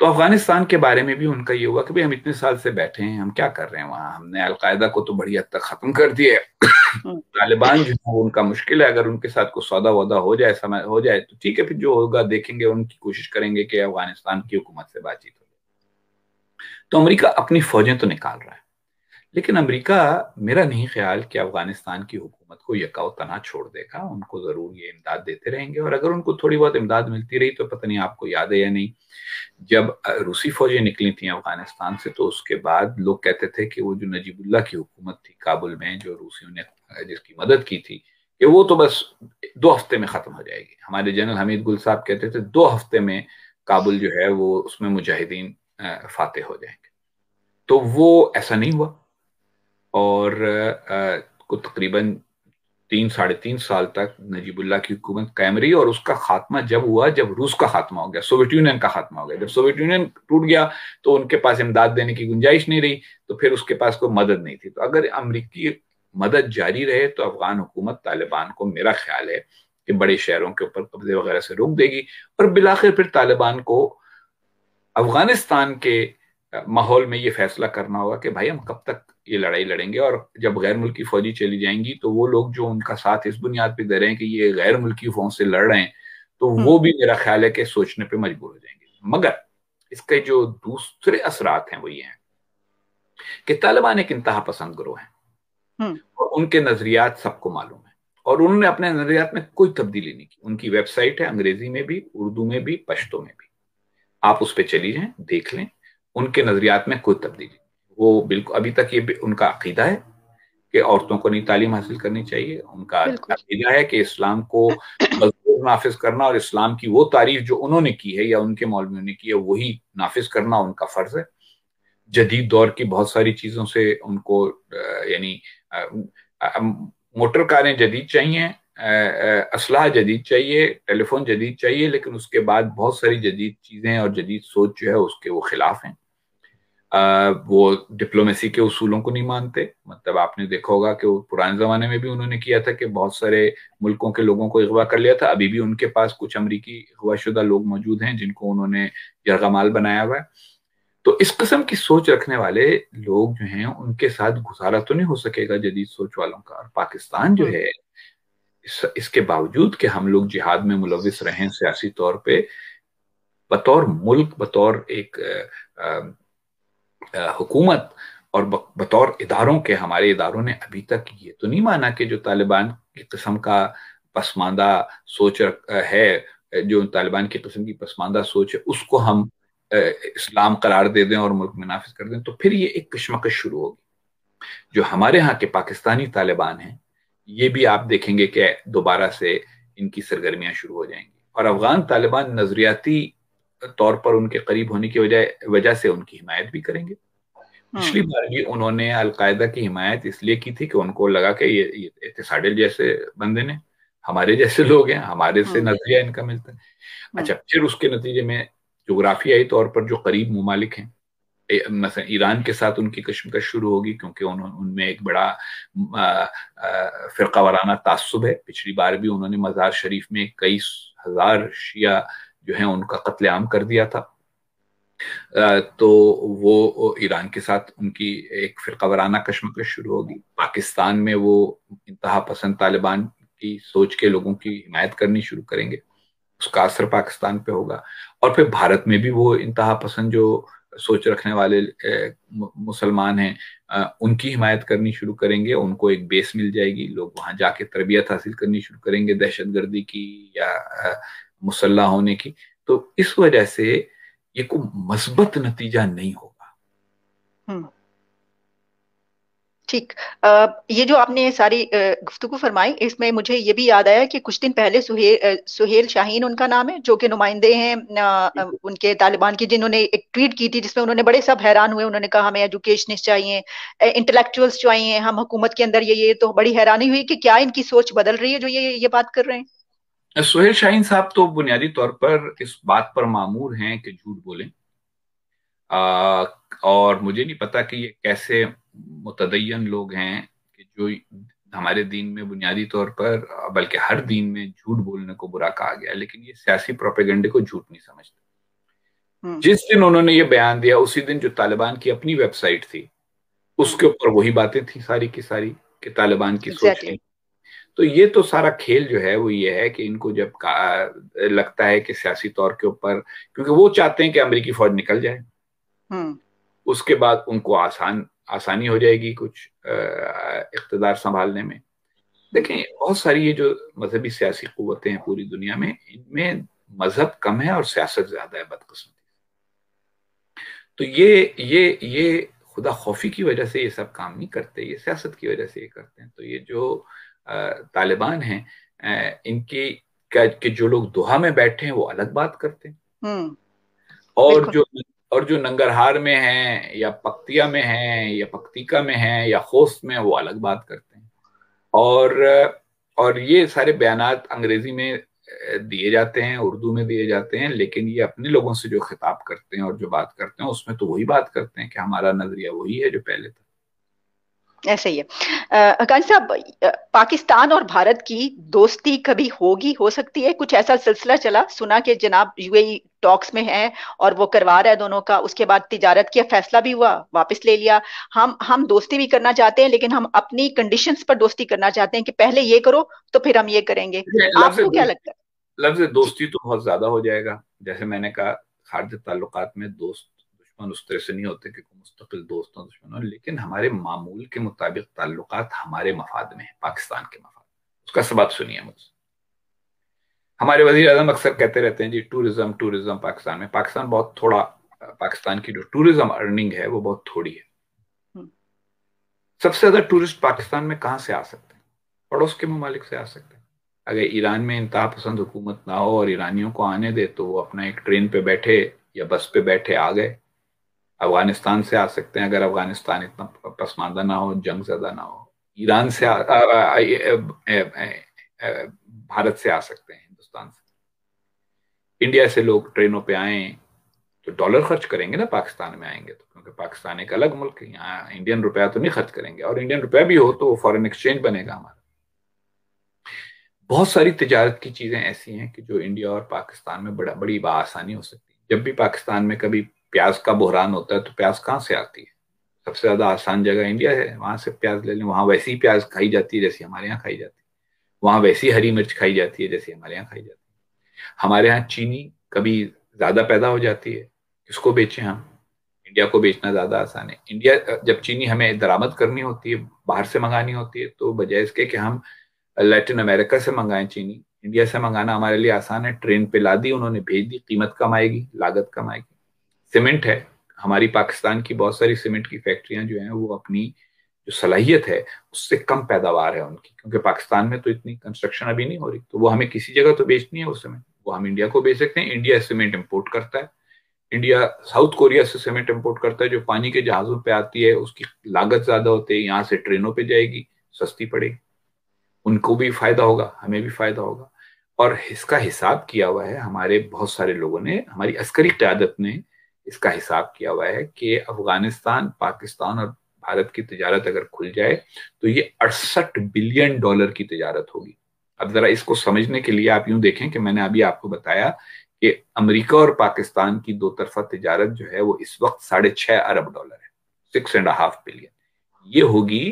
तो अफगानिस्तान के बारे में भी उनका ये हुआ कि भाई हम इतने साल से बैठे हैं हम क्या कर रहे हैं वहां हमने अलकायदा को तो बड़ी हद तक खत्म कर दिया है हम्म। तालिबान जो है उनका मुश्किल है अगर उनके साथ कुछ सौदा वौदा हो जाए समय हो जाए तो ठीक है फिर जो होगा देखेंगे उनकी कोशिश करेंगे कि अफगानिस्तान की हुकूमत से बातचीत हो तो अमरीका अपनी फौजें तो निकाल रहा है लेकिन अमेरिका मेरा नहीं ख्याल कि अफगानिस्तान की हुकूमत को यकाव तना छोड़ देगा उनको ज़रूर ये इमदाद देते रहेंगे और अगर उनको थोड़ी बहुत इमदाद मिलती रही तो पता नहीं आपको याद है या नहीं जब रूसी फौजें निकली थी अफगानिस्तान से तो उसके बाद लोग कहते थे कि वो जो नजीबुल्ला की हुकूमत थी काबुल में जो रूसियों ने जिसकी मदद की थी कि वो तो बस दो हफ्ते में ख़त्म हो जाएगी हमारे जनरल हमीद गुल साहब कहते थे दो हफ्ते में काबुल जो है वो उसमें मुजाहिदीन फातेह हो जाएंगे तो वो ऐसा नहीं हुआ और को तकरीबन तीन साढ़े तीन साल तक नजीबुल्ला की हुकूमत कायम रही और उसका खात्मा जब हुआ जब रूस का खात्मा हो गया सोवियत यूनियन का खात्मा हो गया जब सोवियत यूनियन टूट गया तो उनके पास इमदाद देने की गुंजाइश नहीं रही तो फिर उसके पास कोई मदद नहीं थी तो अगर अमरीकी मदद जारी रहे तो अफगान हुकूमत तालिबान को मेरा ख्याल है कि बड़े शहरों के ऊपर कब्जे वगैरह से रोक देगी और बिलाखिर फिर तालिबान को अफगानिस्तान के माहौल में ये फैसला करना होगा कि भाई हम कब तक ये लड़ाई लड़ेंगे और जब गैर मुल्की फौजी चली जाएंगी तो वो लोग जो उनका साथ इस बुनियाद पर दे रहे हैं कि ये गैर मुल्की फौज से लड़ रहे हैं तो हम्म। वो भी मेरा ख्याल है कि सोचने पर मजबूर हो जाएंगे मगर इसके जो दूसरे असरात हैं वो ये हैं कि तालिबान एक इंतहा पसंद ग्रोह है हम्म। और उनके नजरियात सबको मालूम है और उन्होंने अपने नजरियात में कोई तब्दीली नहीं की उनकी वेबसाइट है अंग्रेजी में भी उर्दू में भी पश्तो में भी आप उस पर चली जाए देख लें उनके नज़रियात में कोई तब्दीली वो बिल्कुल अभी तक ये उनका अकीदा है कि औरतों को नहीं तालीम हासिल करनी चाहिए उनका अकीदा है कि इस्लाम को मजबूत नाफिज करना और इस्लाम की वो तारीफ जो उन्होंने की है या उनके मौलवियों ने की है वही नाफिज करना उनका फ़र्ज है जदीद दौर की बहुत सारी चीज़ों से उनको यानी मोटर कारें जदीद चाहिए असलाह जदीद चाहिए टेलीफोन जदीद चाहिए लेकिन उसके बाद बहुत सारी जदीद चीज़ें और जदीद सोच जो है उसके वो खिलाफ हैं वो डिप्लोमेसी के उसूलों को नहीं मानते मतलब आपने देखा होगा कि पुराने ज़माने में भी उन्होंने किया था कि बहुत सारे मुल्कों के लोगों को अगवा कर लिया था अभी भी उनके पास कुछ अमरीकी अगवाशुदा लोग मौजूद हैं जिनको उन्होंने यरगमाल बनाया हुआ है तो इस किस्म की सोच रखने वाले लोग जो हैं उनके साथ गुजारा तो नहीं हो सकेगा जदीद सोच वालों का और पाकिस्तान जो हम्म। है इस, इसके बावजूद कि हम लोग जिहाद में मुलविस रहे सियासी तौर पे बतौर मुल्क बतौर एक हुकूमत और बतौर इदारों के हमारे इदारों ने अभी तक ये तो नहीं माना कि जो तालिबान की किस्म का पसमानदा सोच है जो तालिबान की किस्म की पसमानदा सोच है उसको हम इस्लाम करार दे दें और मुल्क में नाफिज कर दें तो फिर ये एक कश्मकश शुरू होगी जो हमारे यहाँ के पाकिस्तानी तालिबान हैं ये भी आप देखेंगे कि दोबारा से इनकी सरगर्मियां शुरू हो जाएंगी और अफगान तालिबान नजरियाती तौर पर उनके करीब होने की वजह वजह से उनकी हिमायत भी करेंगे हाँ। पिछली बार भी उन्होंने अलकायदा की हिमायत इसलिए की थी कि उनको लगा कि ये, ये जैसे बंदे ने हमारे जैसे हाँ। लोग हैं हमारे से हाँ। नजरिया इनका मिलता है अच्छा फिर उसके नतीजे में जोग्राफियाई तौर पर जो करीब ममालिक हैं मतलब ईरान के साथ उनकी कश्मकश शुरू होगी क्योंकि उन, उनमें एक बड़ा फिरका वाराना तासुब है पिछली बार भी उन्होंने मज़ार शरीफ में कई हज़ार शिया जो है उनका कत्लेआम कर दिया था तो वो ईरान के साथ उनकी एक फिरका वाराना कश्मकश शुरू होगी पाकिस्तान में वो इंतहा पसंद तालिबान की सोच के लोगों की हिमायत करनी शुरू करेंगे उसका असर पाकिस्तान पे होगा और फिर भारत में भी वो इंतहा पसंद जो सोच रखने वाले मुसलमान हैं उनकी हिमायत करनी शुरू करेंगे उनको एक बेस मिल जाएगी लोग वहां जाके तरबियत हासिल करनी शुरू करेंगे दहशत गर्दी की या मुसल्ला होने की तो इस वजह से ये कोई मस्बत नतीजा नहीं होगा हम्म। ठीक ये जो आपने सारी गुफ्तु फरमाई इसमें मुझे ये भी याद आया कि कुछ दिन पहले सुहेल सुहेल शाहीन उनका नाम है जो कि नुमाइंदे हैं उनके तालिबान की जिन्होंने एक ट्वीट की थी जिसमें उन्होंने बड़े सब हैरान हुए उन्होंने कहा हमें एजुकेशनिस्ट चाहिए इंटेलेक्चुअल्स चाहिए हम हुकूमत के अंदर ये ये तो बड़ी हैरानी हुई कि क्या इनकी सोच बदल रही है जो ये ये बात कर रहे हैं सुहेल शाहीन साहब तो बुनियादी तौर पर इस बात पर मामूर हैं कि झूठ बोलें आ, और मुझे नहीं पता कि ये कैसे मुतदयन लोग हैं कि जो हमारे दीन में बुनियादी तौर पर बल्कि हर दीन में झूठ बोलने को बुरा कहा गया लेकिन ये सियासी प्रोपेगेंडे को झूठ नहीं समझते हम्म। जिस दिन उन्होंने ये बयान दिया उसी दिन जो तालिबान की अपनी वेबसाइट थी उसके ऊपर वही बातें थी सारी की सारी कि तालिबान की exactly. सोच तो ये तो सारा खेल जो है वो ये है कि इनको जब लगता है कि सियासी तौर के ऊपर क्योंकि वो चाहते हैं कि अमेरिकी फौज निकल जाए हम्म। उसके बाद उनको आसान आसानी हो जाएगी कुछ इकतदार संभालने में देखें बहुत सारी ये जो मजहबी सियासी क़वतें हैं पूरी दुनिया में इनमें मजहब कम है और सियासत ज़्यादा है बदकस्मती तो ये ये ये खुदा खौफी की वजह से ये सब काम नहीं करते ये सियासत की वजह से ये करते हैं तो ये जो तालिबान हैं इनकी के जो लोग दोहा में बैठे हैं वो अलग बात करते हैं हम्म। और जो और जो नंगरहार में हैं या पक्तिया में हैं या पक्तिका में हैं या खोस में वो अलग बात करते हैं और और ये सारे बयान अंग्रेजी में दिए जाते हैं उर्दू में दिए जाते हैं लेकिन ये अपने लोगों से जो खिताब करते हैं और जो बात करते हैं उसमें तो वही बात करते हैं कि हमारा नजरिया वही है जो पहले था ऐसे ही है साहब पाकिस्तान और भारत की दोस्ती कभी होगी हो सकती है कुछ ऐसा सिलसिला चला सुना कि जनाब यूएई टॉक्स में है और वो करवा रहा है दोनों का उसके बाद तिजारत किया फैसला भी हुआ वापस ले लिया हम हम दोस्ती भी करना चाहते हैं लेकिन हम अपनी कंडीशंस पर दोस्ती करना चाहते हैं कि पहले ये करो तो फिर हम ये करेंगे आपको क्या लगता है लफ्ज दोस्ती तो बहुत ज्यादा हो जाएगा जैसे मैंने कहा खारज ताल्लुकात में दोस्त दुश्मन उस तरह से नहीं होते कि मुस्तकिल दोस्त हों दुश्मन हो लेकिन हमारे मामूल के मुताबिक ताल्लुक हमारे मफाद में है पाकिस्तान के मफाद उसका सबाब सुनिए मुझसे हमारे वजी अजम अक्सर कहते रहते हैं जी टूरिज्म टूरिज्म पाकिस्तान में पाकिस्तान बहुत थोड़ा पाकिस्तान की जो टूरिज्म अर्निंग है वो बहुत थोड़ी है हम्म। सबसे ज्यादा टूरिस्ट पाकिस्तान में कहाँ से आ सकते हैं पड़ोस के ममालिक से आ सकते हैं अगर ईरान में इंतहा पसंद हुकूमत ना हो और ईरानियों को आने दे तो वो अपना एक ट्रेन पे बैठे या बस पे बैठे आ गए अफगानिस्तान से आ सकते हैं अगर अफगानिस्तान इतना पसमानदा ना हो जंग ज्यादा ना हो ईरान से भारत से आ सकते हैं हिंदुस्तान से इंडिया से लोग ट्रेनों पे आए तो डॉलर खर्च करेंगे ना पाकिस्तान में आएंगे तो क्योंकि पाकिस्तान एक अलग मुल्क है यहाँ इंडियन रुपया तो नहीं खर्च करेंगे और इंडियन रुपया भी हो तो वो फॉरन एक्सचेंज बनेगा हमारा बहुत सारी तजारत की चीज़ें ऐसी हैं कि जो इंडिया और पाकिस्तान में बड़ा बड़ी आसानी हो सकती है जब भी पाकिस्तान में कभी प्याज का बहरान होता है तो प्याज कहाँ से आती है सबसे ज्यादा आसान जगह इंडिया है वहां से प्याज ले लें वहां वैसी प्याज खाई जाती है जैसी हमारे यहाँ खाई जाती है वहां वैसी हरी मिर्च खाई जाती है जैसी हमारे यहाँ खाई जाती है हमारे यहाँ चीनी कभी ज्यादा पैदा हो जाती है किसको बेचें हम इंडिया को बेचना ज्यादा आसान है इंडिया जब चीनी हमें दरामद करनी होती है बाहर से मंगानी होती है तो बजाय इसके कि हम लैटिन अमेरिका से मंगाएं चीनी इंडिया से मंगाना हमारे लिए आसान है ट्रेन पे ला दी उन्होंने भेज दी कीमत कम आएगी लागत कम आएगी सीमेंट है हमारी पाकिस्तान की बहुत सारी सीमेंट की फैक्ट्रियां जो हैं वो अपनी जो सलाहियत है उससे कम पैदावार है उनकी क्योंकि पाकिस्तान में तो इतनी कंस्ट्रक्शन अभी नहीं हो रही तो वो हमें किसी जगह तो बेचनी है वो सीमेंट वो हम इंडिया को बेच सकते हैं इंडिया सीमेंट इम्पोर्ट करता है इंडिया साउथ कोरिया से सीमेंट इम्पोर्ट करता है जो पानी के जहाजों पर आती है उसकी लागत ज्यादा होती है यहाँ से ट्रेनों पर जाएगी सस्ती पड़ेगी उनको भी फायदा होगा हमें भी फायदा होगा और इसका हिसाब किया हुआ है हमारे बहुत सारे लोगों ने हमारी अस्करी क्यादत ने इसका हिसाब किया हुआ है कि अफगानिस्तान पाकिस्तान और भारत की तजारत अगर खुल जाए तो ये अड़सठ बिलियन डॉलर की तजारत होगी अब जरा इसको समझने के लिए आप यूं देखें कि मैंने अभी आपको बताया कि अमेरिका और पाकिस्तान की दो तरफा तजारत जो है वो इस वक्त साढ़े छह अरब डॉलर है सिक्स एंड हाफ बिलियन ये होगी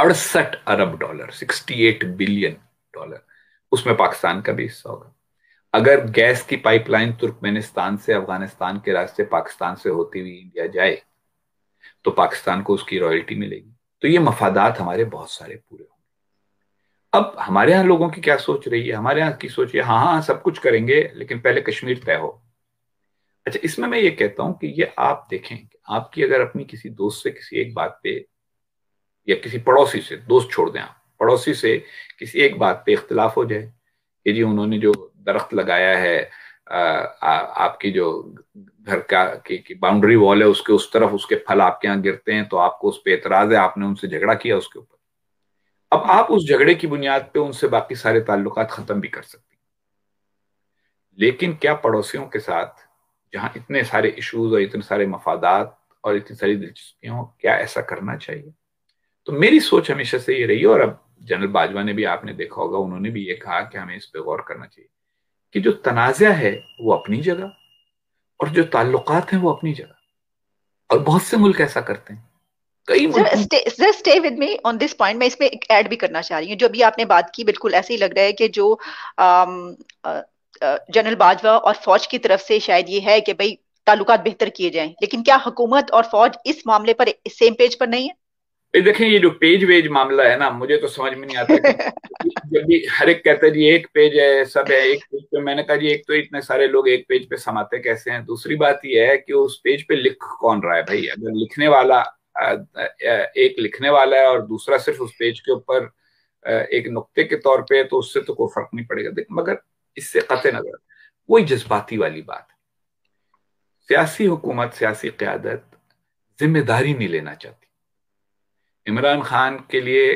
अड़सठ अरब dollar sixty eight billion dollar उसमें पाकिस्तान का भी हिस्सा होगा अगर गैस की पाइपलाइन तुर्कमेनिस्तान से अफगानिस्तान के रास्ते पाकिस्तान से होती हुई इंडिया जाए तो पाकिस्तान को उसकी रॉयल्टी मिलेगी तो ये मफादात हमारे बहुत सारे पूरे होंगे अब हमारे यहाँ लोगों की क्या सोच रही है हमारे यहाँ की सोच है हाँ हाँ सब कुछ करेंगे लेकिन पहले कश्मीर तय हो अच्छा इसमें मैं ये कहता हूं कि ये आप देखें आपकी अगर अपनी किसी दोस्त से किसी एक बात पे या किसी पड़ोसी से दोस्त छोड़ दें आप पड़ोसी से किसी एक बात पे इख्तलाफ हो जाए कि जी उन्होंने जो दरख्त लगाया है आ, आ, आपकी जो घर का की, की बाउंड्री वॉल है उसके उस तरफ उसके फल आपके यहाँ गिरते हैं तो आपको उस पर एतराज है आपने उनसे झगड़ा किया उसके ऊपर अब आप उस झगड़े की बुनियाद पे उनसे बाकी सारे ताल्लुक खत्म भी कर सकती लेकिन क्या पड़ोसियों के साथ जहां इतने सारे इश्यूज और इतने सारे मफादात और इतनी सारी दिलचस्पियां हो क्या ऐसा करना चाहिए तो मेरी सोच हमेशा से ये रही और अब जनरल बाजवा ने भी आपने देखा होगा उन्होंने भी ये कहा कि हमें इस पर गौर करना चाहिए कि जो तनाज़ा है वो अपनी जगह और जो ताल्लुकात हैं वो अपनी जगह और बहुत से मुल्क ऐसा करते हैं stay with me on this point मैं इसमें ऐड भी करना चाह रही हूँ जो अभी आपने बात की बिल्कुल ऐसे ही लग रहा है कि जो जनरल बाजवा और फौज की तरफ से शायद ये है कि भाई ताल्लुकात बेहतर किए जाएं लेकिन क्या हुकूमत और फौज इस मामले पर सेम पेज पर नहीं है ये देखें ये जो पेज वेज मामला है ना मुझे तो समझ में नहीं आता जब भी हर एक कहता है जी एक पेज है सब है एक पेज पे मैंने कहा जी एक तो इतने सारे लोग एक पेज पे समाते कैसे हैं दूसरी बात यह है कि उस पेज पे लिख कौन रहा है भाई अगर लिखने वाला एक लिखने वाला है और दूसरा सिर्फ उस पेज के ऊपर एक नुक्ते के तौर पे तो उससे तो कोई फर्क नहीं पड़ेगा देख मगर इससे कत नजर वही जज्बाती वाली बात सियासी हुकूमत सियासी क्यादत जिम्मेदारी नहीं लेना चाहती इमरान खान के लिए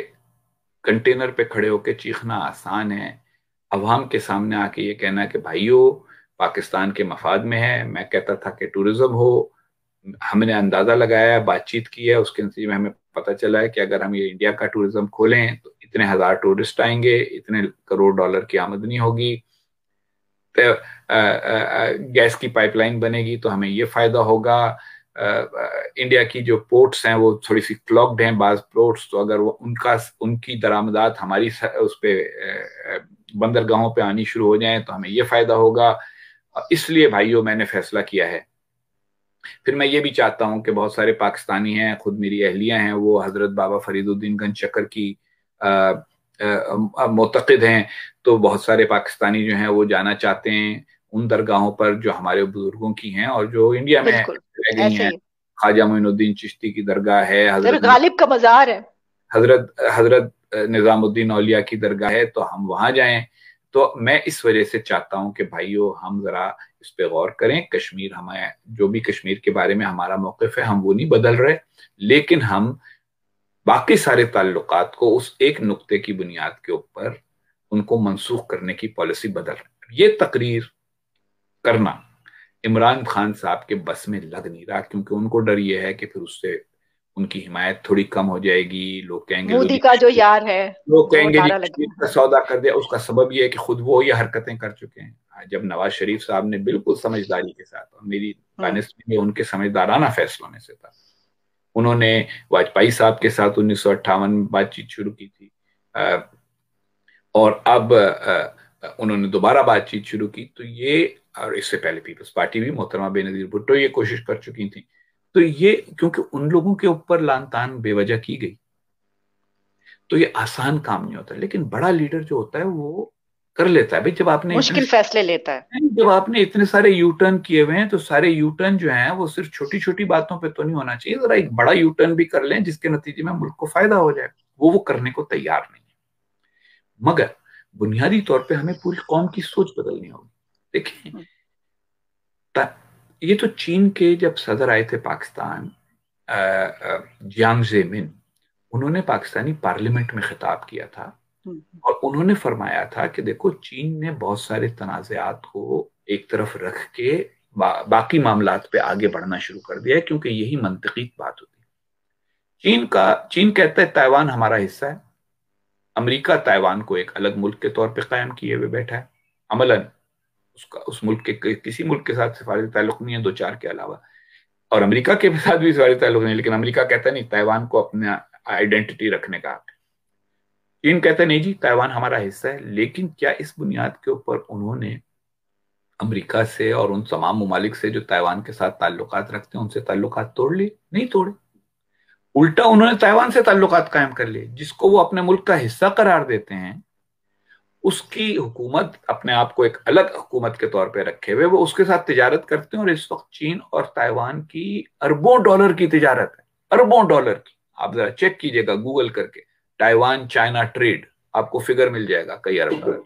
कंटेनर पे खड़े होकर चीखना आसान है अवाम के सामने आके ये कहना कि भाइयों पाकिस्तान के मफाद में है मैं कहता था कि टूरिज्म हो हमने अंदाजा लगाया बातचीत की है उसके नतीजे में हमें पता चला है कि अगर हम ये इंडिया का टूरिज्म खोलें तो इतने हजार टूरिस्ट आएंगे इतने करोड़ डॉलर की आमदनी होगी तो गैस की पाइपलाइन बनेगी तो हमें ये फायदा होगा इंडिया की जो पोर्ट्स हैं वो थोड़ी सी क्लॉक्ड हैं बाज पोर्ट्स तो अगर वो उनका उनकी दरामदात हमारी उस पर बंदरगाहों पे आनी शुरू हो जाए तो हमें ये फायदा होगा इसलिए भाइयों मैंने फैसला किया है फिर मैं ये भी चाहता हूं कि बहुत सारे पाकिस्तानी हैं खुद मेरी अहलियाँ हैं वो हजरत बाबा फरीदुद्दीन गंज चक्कर की मोतकद हैं तो बहुत सारे पाकिस्तानी जो हैं वो जाना चाहते हैं उन दरगाहों पर जो हमारे बुजुर्गों की हैं और जो इंडिया में ख्वाजा मोइनुद्दीन चिश्ती की दरगाह है गालिब का मजार है हजरत हजरत निज़ामुद्दीन औलिया की दरगाह है तो हम वहां जाए तो मैं इस वजह से चाहता हूं कि भाइयों हम जरा इस पे गौर करें कश्मीर हमारे जो भी कश्मीर के बारे में हमारा मौकफ है हम वो नहीं बदल रहे लेकिन हम बाकी सारे ताल्लुक को उस एक नुक्ते की बुनियाद के ऊपर उनको मनसूख करने की पॉलिसी बदल रहे ये तकरीर करना इमरान खान साहब के बस में लग नहीं रहा क्योंकि उनको डर ये है कि फिर उससे उनकी हिमायत थोड़ी कम हो जाएगी लोग कहेंगे मोदी का जो यार है लोग कहेंगे सौदा कर दिया उसका सबब यह है कि खुद वो ये हरकतें कर चुके हैं जब नवाज शरीफ साहब ने बिल्कुल समझदारी के साथ और मेरी हम्म। में उनके समझदाराना फैसलों में से था उन्होंने वाजपेयी साहब के साथ उन्नीस में बातचीत शुरू की थी और अब उन्होंने दोबारा बातचीत शुरू की तो ये और इससे पहले पीपल्स पार्टी भी मोहतरमा बेनजीर भुट्टो ये कोशिश कर चुकी थी तो ये क्योंकि उन लोगों के ऊपर लान तान बेवजह की गई तो ये आसान काम नहीं होता लेकिन बड़ा लीडर जो होता है वो कर लेता है भाई जब आपने मुश्किल फैसले लेता है जब आपने इतने सारे यू टर्न किए हुए हैं तो सारे यू टर्न जो हैं वो सिर्फ छोटी छोटी बातों पे तो नहीं होना चाहिए जरा एक बड़ा यू टर्न भी कर लें जिसके नतीजे में मुल्क को फायदा हो जाए वो वो करने को तैयार नहीं है मगर बुनियादी तौर पर हमें पूरी कौम की सोच बदलनी होगी देखें ये तो चीन के जब सदर आए थे पाकिस्तान यांग जेमिन उन्होंने पाकिस्तानी पार्लियामेंट में खिताब किया था हम्म। और उन्होंने फरमाया था कि देखो चीन ने बहुत सारे तनाज़ात को एक तरफ रख के बा, बाकी मामला पे आगे बढ़ना शुरू कर दिया है क्योंकि यही मनतकी बात होती है चीन का चीन कहता है ताइवान हमारा हिस्सा है अमेरिका ताइवान को एक अलग मुल्क के तौर पे कायम किए हुए बैठा है अमलन उसका उस मुल्क के किसी मुल्क के साथ सिफारती ताल्लुक नहीं है दो चार के अलावा और अमेरिका के साथ भी सिफारती ताल्लुक नहीं लेकिन अमेरिका कहता नहीं ताइवान को अपना आइडेंटिटी रखने का हक चीन कहता नहीं जी ताइवान हमारा हिस्सा है लेकिन क्या इस बुनियाद के ऊपर उन्होंने अमेरिका से और उन तमाम ममालिक से जो ताइवान के साथ ताल्लुक रखते हैं उनसे ताल्लुक तोड़ लिए नहीं तोड़े उल्टा उन्होंने ताइवान से ताल्लुक कायम कर लिए जिसको वो अपने मुल्क का हिस्सा करार देते हैं उसकी हुकूमत अपने आप को एक अलग हुकूमत के तौर पे रखे हुए वो उसके साथ तजारत करते हैं और इस वक्त चीन और ताइवान की अरबों डॉलर की तजारत है अरबों डॉलर की आप जरा चेक कीजिएगा गूगल करके ताइवान चाइना ट्रेड आपको फिगर मिल जाएगा कई अरब डॉलर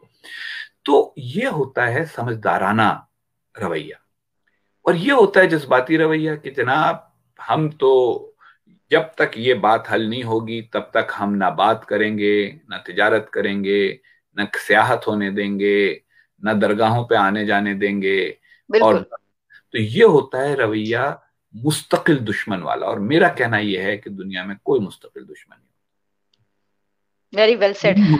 तो ये होता है समझदाराना रवैया और ये होता है जज्बाती रवैया कि जनाब हम तो जब तक ये बात हल नहीं होगी तब तक हम ना बात करेंगे ना तजारत करेंगे न सियाहत होने देंगे न दरगाहों पे आने जाने देंगे और तो ये होता है रवैया मुस्तकिल दुश्मन वाला और मेरा कहना यह है कि दुनिया में कोई मुस्तकिल दुश्मन नहीं वेरी वेल सेड नहीं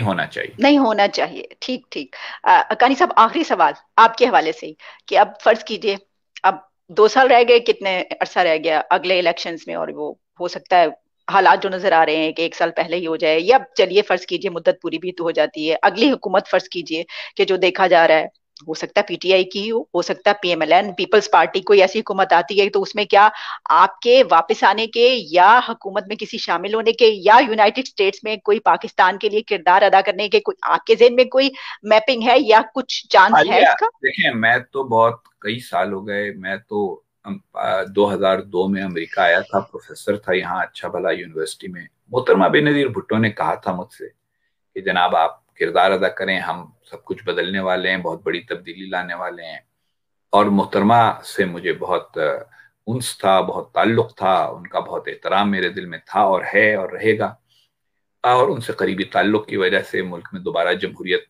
होना चाहिए नहीं होना चाहिए ठीक ठीक अकानी साहब आखिरी सवाल आपके हवाले से ही कि अब फर्ज कीजिए अब दो साल रह गए कितने अरसा रह गया अगले इलेक्शंस में और वो हो सकता है हालात जो नजर आ रहे हैं कि एक साल पहले ही हो जाए या चलिए फर्ज कीजिए मुद्दत पूरी भी तो हो जाती है अगली हुकूमत फर्ज कीजिए कि जो देखा जा रहा है हो सकता है पीटीआई की हो सकता है पीएमएलएन पीपल्स पार्टी कोई ऐसी हुकूमत आती है तो उसमें क्या आपके वापस आने के या हुकूमत में किसी शामिल होने के या यूनाइटेड स्टेट्स में कोई पाकिस्तान के लिए किरदार अदा करने के कोई आपके जेन में कोई मैपिंग है या कुछ चांस है इसका देखें मैं तो बहुत कई साल हो गए मैं तो 2002 में अमेरिका आया था प्रोफेसर था यहाँ अच्छा भला यूनिवर्सिटी में मोहतरमा बेनजीर भुट्टो ने कहा था मुझसे कि जनाब आप किरदार अदा करें हम सब कुछ बदलने वाले हैं बहुत बड़ी तब्दीली लाने वाले हैं और मोहतरमा से मुझे बहुत उनस था बहुत ताल्लुक था उनका बहुत एहतराम मेरे दिल में था और है और रहेगा और उनसे करीबी ताल्लुक की वजह से मुल्क में दोबारा जमहूरीत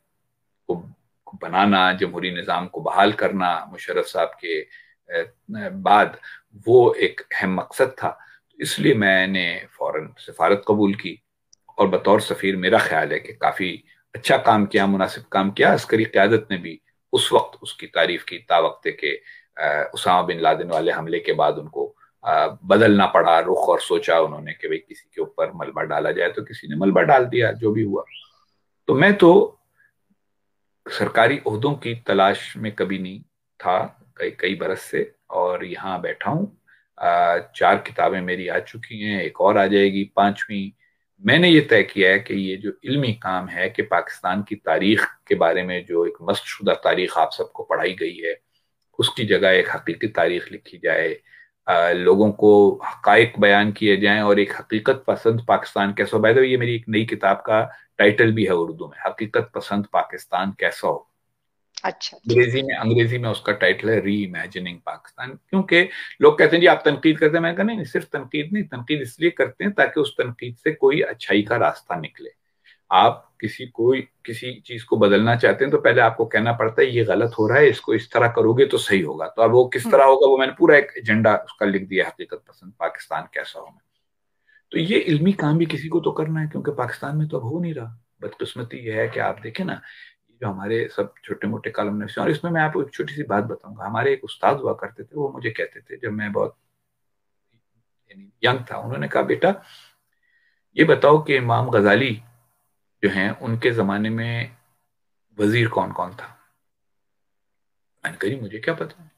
को बनाना जमहूरी निज़ाम को बहाल करना मुशरफ साहब के बाद वो एक अहम मकसद था इसलिए मैंने फ़ौर सफारत कबूल की और बतौर सफ़ीर मेरा ख्याल है कि काफ़ी अच्छा काम किया मुनासिब काम किया अस्करी क़्यादत ने भी उस वक्त उसकी तारीफ की तावक्ते के उसामा बिन लादिन वाले हमले के बाद उनको बदलना पड़ा रुख और सोचा उन्होंने कि भाई किसी के ऊपर मलबा डाला जाए तो किसी ने मलबा डाल दिया जो भी हुआ तो मैं तो सरकारी अहदों की तलाश में कभी नहीं था कई कई बरस से और यहाँ बैठा हूँ चार किताबें मेरी आ चुकी हैं एक और आ जाएगी पांचवी मैंने ये तय किया है कि ये जो इल्मी काम है कि पाकिस्तान की तारीख के बारे में जो एक मस्तशुदा तारीख आप सबको पढ़ाई गई है उसकी जगह एक हकीकी तारीख लिखी जाए आ, लोगों को हक बयान किए जाएं और एक हकीकत पसंद पाकिस्तान कैसा हो बाय ये मेरी एक नई किताब का टाइटल भी है उर्दू में हकीकत पसंद पाकिस्तान कैसा हो अच्छा, अच्छा अंग्रेजी में अंग्रेजी में उसका टाइटल है री इमेजिनिंग पाकिस्तान क्योंकि लोग कहते हैं जी आप तनकीद करते हैं मैं कहना नहीं सिर्फ तनकीद नहीं तनकीद इसलिए करते हैं ताकि उस तनकीद से कोई अच्छाई का रास्ता निकले आप किसी कोई किसी चीज को बदलना चाहते हैं तो पहले आपको कहना पड़ता है ये गलत हो रहा है इसको इस तरह करोगे तो सही होगा तो अब वो किस हम्म। तरह होगा वो मैंने पूरा एक एजेंडा उसका लिख दिया हकीकत पसंद पाकिस्तान कैसा हो तो ये इल्मी काम भी किसी को तो करना है क्योंकि पाकिस्तान में तो अब हो नहीं रहा बदकिस्मती यह है कि आप देखें ना जो हमारे सब छोटे मोटे कॉलम ने और इसमें मैं आपको एक छोटी सी बात बताऊंगा हमारे एक उस्ताद हुआ करते थे वो मुझे कहते थे जब मैं बहुत यंग था उन्होंने कहा बेटा ये बताओ कि इमाम गजाली जो हैं उनके ज़माने में वज़ीर कौन कौन था मैंने कही मुझे क्या पता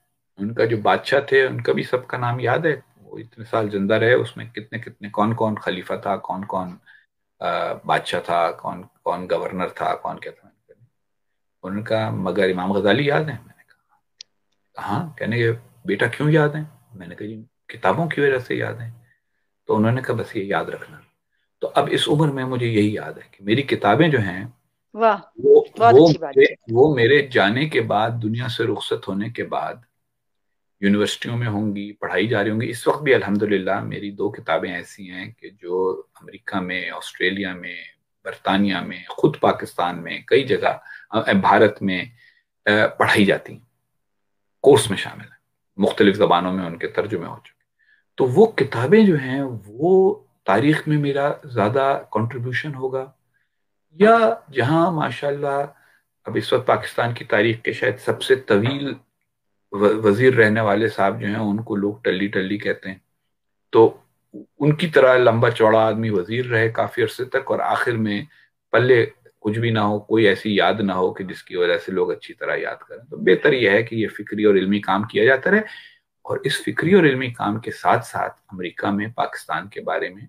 उनका जो बादशाह थे उनका भी सबका नाम याद है वो इतने साल जिंदा रहे उसमें कितने कितने कौन कौन खलीफा था कौन कौन बादशाह था कौन कौन गवर्नर था कौन क्या था उन्होंने कहा मगर इमाम गजाली याद है मैंने कहा हाँ कहने के बेटा क्यों याद है मैंने कहा जी किताबों की वजह से याद है तो उन्होंने कहा बस ये याद रखना तो अब इस उम्र में मुझे यही याद है कि मेरी किताबें जो हैं वो वो मेरे, वो मेरे जाने के बाद दुनिया से रुखसत होने के बाद यूनिवर्सिटियों में होंगी पढ़ाई जा रही होंगी इस वक्त भी अलहमदिल्ला मेरी दो किताबें ऐसी हैं कि जो अमेरिका में ऑस्ट्रेलिया में बरतानिया में खुद पाकिस्तान में कई जगह भारत में पढ़ाई जाती हैं कोर्स में शामिल है मुख्तलिफ जबानों में उनके तर्जुमे हो चुके तो वो किताबें जो हैं वो तारीख में मेरा ज़्यादा कंट्रीब्यूशन होगा या जहाँ माशाल्लाह अब इस वक्त पाकिस्तान की तारीख के शायद सबसे तवील वजीर रहने वाले साहब जो हैं उनको लोग टल्ली टल्ली कहते हैं तो उनकी तरह लंबा चौड़ा आदमी वजीर रहे काफी अरसे तक और आखिर में पल्ले कुछ भी ना हो कोई ऐसी याद ना हो कि जिसकी वजह से लोग अच्छी तरह याद करें तो बेहतर यह है कि ये फिक्री और इल्मी काम किया जाता रहे और इस फिक्री और इल्मी काम के साथ साथ अमेरिका में पाकिस्तान के बारे में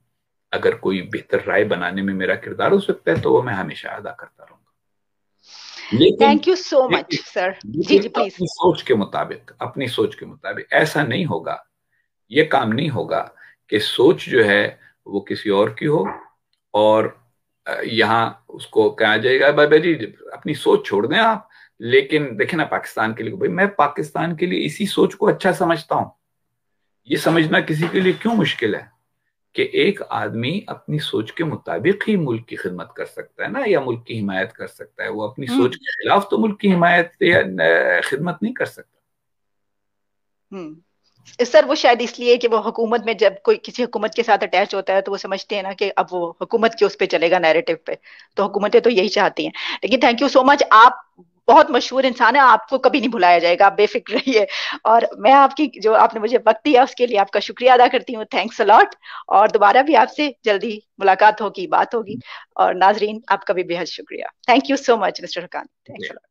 अगर कोई बेहतर राय बनाने में मेरा किरदार हो सकता है तो वो मैं हमेशा अदा करता रहूंगा thank you so much sir जी जी प्लीज सोच के मुताबिक अपनी सोच के मुताबिक ऐसा नहीं होगा ये काम नहीं होगा कि सोच जो है वो किसी और की हो और यहाँ उसको कहा जाएगा भाई भाई जी अपनी सोच छोड़ दें आप लेकिन देखे ना पाकिस्तान के लिए भाई मैं पाकिस्तान के लिए इसी सोच को अच्छा समझता हूं ये समझना किसी के लिए क्यों मुश्किल है कि एक आदमी अपनी सोच के मुताबिक ही मुल्क की खिदमत कर सकता है ना या मुल्क की हिमायत कर सकता है वो अपनी हम्म। सोच के खिलाफ तो मुल्क की हिमायत या खिदमत नहीं कर सकता हम्म। सर वो शायद इसलिए कि वो हुकूमत में जब कोई किसी हुकूमत के साथ अटैच होता है तो वो समझते हैं ना कि अब वो हुकूमत के उस पर चलेगा नैरेटिव पे तो हुकूमतें तो यही चाहती हैं लेकिन थैंक यू सो मच आप बहुत मशहूर इंसान है आपको कभी नहीं भुलाया जाएगा आप बेफिक्र रहिए और मैं आपकी जो आपने मुझे वक्त दिया उसके लिए आपका शुक्रिया अदा करती हूँ थैंक्स अलॉट और दोबारा भी आपसे जल्दी मुलाकात होगी बात होगी और नाजरीन आपका भी बेहद शुक्रिया thank you so much mister Haqqani thanks allot